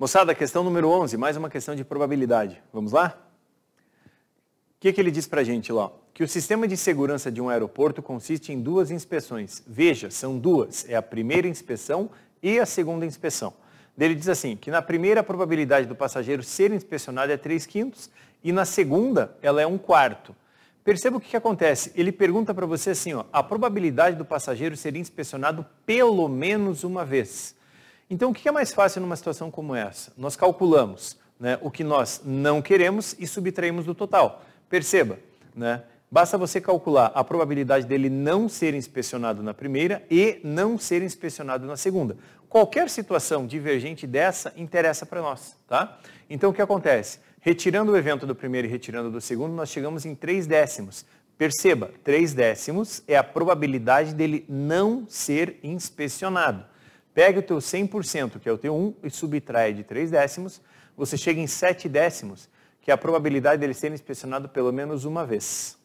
Moçada, questão número 11, mais uma questão de probabilidade. Vamos lá? O que, que ele diz para a gente lá? Que o sistema de segurança de um aeroporto consiste em duas inspeções. Veja, são duas. É a primeira inspeção e a segunda inspeção. Ele diz assim, que na primeira a probabilidade do passageiro ser inspecionado é 3 quintos e na segunda ela é 1 quarto. Perceba o que, que acontece. Ele pergunta para você assim, ó, a probabilidade do passageiro ser inspecionado pelo menos uma vez. Então, o que é mais fácil numa situação como essa? Nós calculamos né, o que nós não queremos e subtraímos do total. Perceba, né, basta você calcular a probabilidade dele não ser inspecionado na primeira e não ser inspecionado na segunda. Qualquer situação divergente dessa interessa para nós. Tá? Então, o que acontece? Retirando o evento do primeiro e retirando do segundo, nós chegamos em 3 décimos. Perceba, 3 décimos é a probabilidade dele não ser inspecionado. Pega o teu 100%, que é o teu 1, e subtrai de 3 décimos, você chega em 7 décimos, que é a probabilidade deles serem inspecionado pelo menos uma vez.